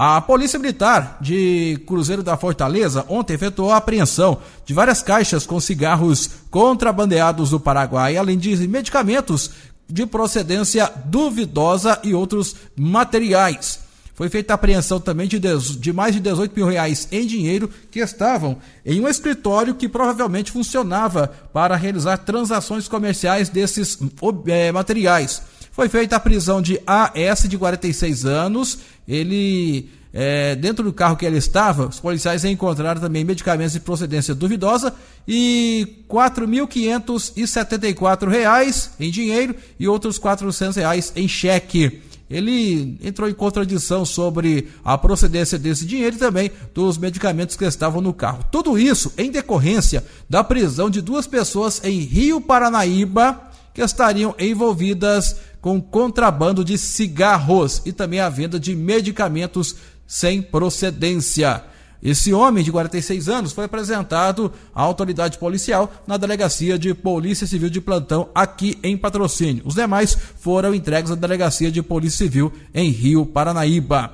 A Polícia Militar de Cruzeiro da Fortaleza ontem efetuou a apreensão de várias caixas com cigarros contrabandeados do Paraguai, além de medicamentos de procedência duvidosa e outros materiais. Foi feita a apreensão também de, de, mais de 18 mil reais em dinheiro que estavam em um escritório que provavelmente funcionava para realizar transações comerciais desses é, materiais. Foi feita a prisão de AS de 46 anos ele é, dentro do carro que ela estava, os policiais encontraram também medicamentos de procedência duvidosa e R$ reais em dinheiro e outros R$ reais em cheque. Ele entrou em contradição sobre a procedência desse dinheiro e também dos medicamentos que estavam no carro. Tudo isso em decorrência da prisão de duas pessoas em Rio Paranaíba que estariam envolvidas com contrabando de cigarros e também a venda de medicamentos sem procedência. Esse homem de 46 anos foi apresentado à autoridade policial na delegacia de Polícia Civil de Plantão aqui em Patrocínio. Os demais foram entregues à delegacia de Polícia Civil em Rio Paranaíba.